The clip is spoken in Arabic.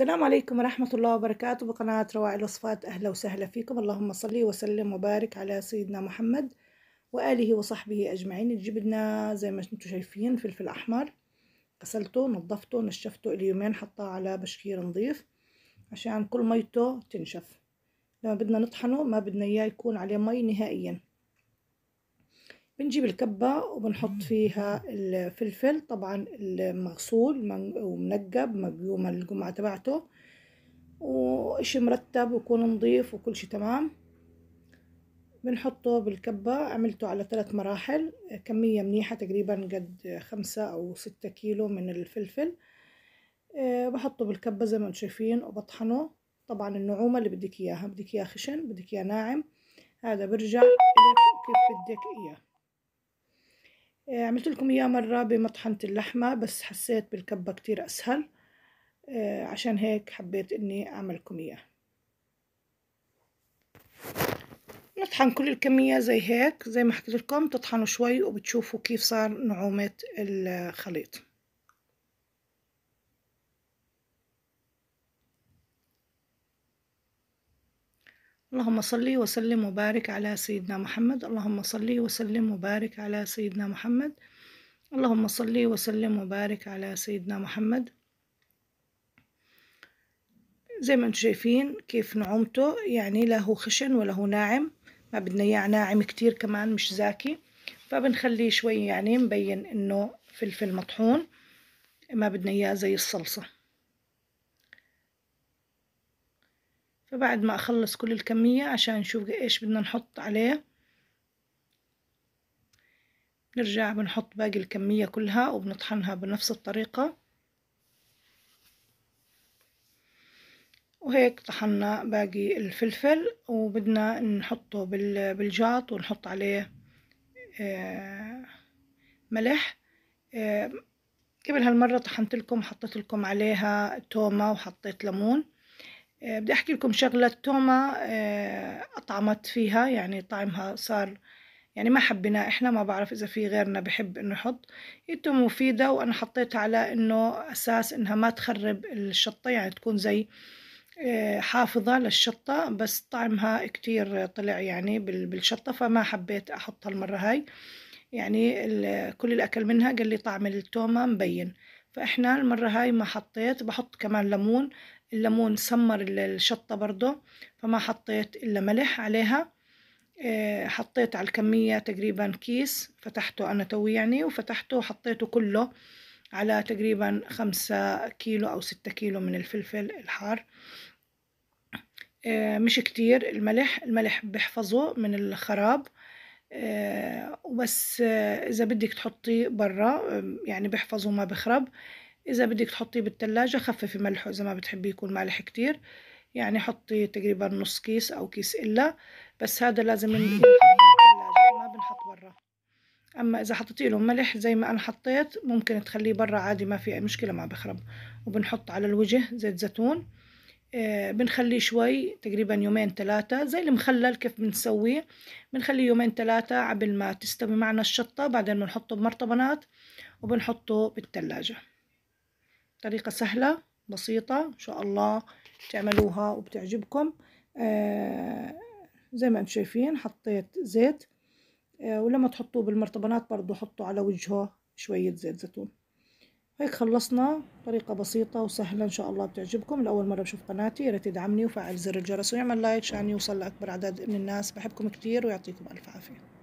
السلام عليكم ورحمة الله وبركاته بقناة رواع الوصفات أهلا وسهلا فيكم اللهم صلي وسلم وبارك على سيدنا محمد وآله وصحبه أجمعين الجبنة زي ما انتم شايفين فلفل أحمر غسلته نظفته نشفته اليومين حطاه على بشكير نظيف عشان كل ميته تنشف لما بدنا نطحنه ما بدنا إياه يكون عليه مي نهائيا بنجيب الكبة وبنحط فيها الفلفل طبعا المغسول ومنقب مقيوم الجمعة تبعته وإشي مرتب ويكون نظيف وكل شي تمام بنحطه بالكبة عملته على ثلاث مراحل كمية منيحة تقريبا قد خمسة أو ستة كيلو من الفلفل آه، بحطه بالكبة زي ما انتم شايفين وبطحنه طبعا النعومة اللي بدك إياها بدك إياها خشن بدك إياها ناعم هذا برجع لك كيف بدك إياه إيه، عملت لكم اياه مرة بمطحنة اللحمة بس حسيت بالكبة كتير اسهل إيه، عشان هيك حبيت اني اعملكم اياه نطحن كل الكمية زي هيك زي ما حكيت لكم تطحنوا شوي وبتشوفوا كيف صار نعومة الخليط اللهم صل وسلم وبارك على سيدنا محمد اللهم صل وسلم وبارك على سيدنا محمد اللهم صل وسلم وبارك على سيدنا محمد زي ما انتم شايفين كيف نعومته يعني لا هو خشن ولا هو ناعم ما بدنا اياه ناعم كتير كمان مش زاكي فبنخليه شوي يعني مبين انه فلفل مطحون ما بدنا اياه زي الصلصه فبعد ما اخلص كل الكمية عشان نشوف ايش بدنا نحط عليه نرجع بنحط باقي الكمية كلها وبنطحنها بنفس الطريقة وهيك طحنا باقي الفلفل وبدنا نحطه بالجاط ونحط عليه آه، ملح آه، قبل هالمرة طحنت لكم حطيت لكم عليها تومة وحطيت ليمون آه، بدي أحكي لكم شغلة توما آه، أطعمت فيها يعني طعمها صار يعني ما حبيناه إحنا ما بعرف إذا في غيرنا بحب إنه يحط التومه مفيدة وأنا حطيتها على إنه أساس إنها ما تخرب الشطة يعني تكون زي آه، حافظة للشطة بس طعمها كتير طلع يعني بالشطة فما حبيت أحطها المرة هاي يعني كل الأكل منها قال لي طعم التومة مبين فإحنا المرة هاي ما حطيت بحط كمان ليمون الليمون سمر الشطة برضو فما حطيت إلا ملح عليها آه، حطيت على الكمية تقريبا كيس فتحته أنا تو يعني وفتحته وحطيته كله على تقريبا خمسة كيلو أو ستة كيلو من الفلفل الحار آه، مش كتير الملح الملح بحفظه من الخراب آه، وبس آه، إذا بدك تحطيه برا يعني بحفظ وما بخرب إذا بدك تحطيه بالتلاجة خففي ملحه إذا ما بتحبي يكون مالح كتير يعني حطي تقريبا نص كيس أو كيس إلا بس هذا لازم بالتلاجة ما بنحط برا أما إذا حطيتي له ملح زي ما أنا حطيت ممكن تخليه برا عادي ما في أي مشكلة ما بخرب وبنحط على الوجه زيت زيتون آه، بنخليه شوي تقريبا يومين ثلاثة زي المخلل كيف بنسويه بنخليه يومين ثلاثة قبل ما تستوي معنا الشطة بعدين بنحطه بمرطبانات وبنحطه بالثلاجة طريقة سهلة بسيطة إن شاء الله تعملوها وبتعجبكم آه، زي ما انتم شايفين حطيت زيت آه، ولما تحطوه بالمرطبانات برضو حطوا على وجهه شوية زيت زيتون هيك خلصنا طريقة بسيطة وسهلة إن شاء الله بتعجبكم لأول مرة بشوف قناتي يا ريت تدعمني وفعل زر الجرس ويعمل لايك عشان يوصل لأكبر عدد من الناس بحبكم كتير ويعطيكم ألف عافية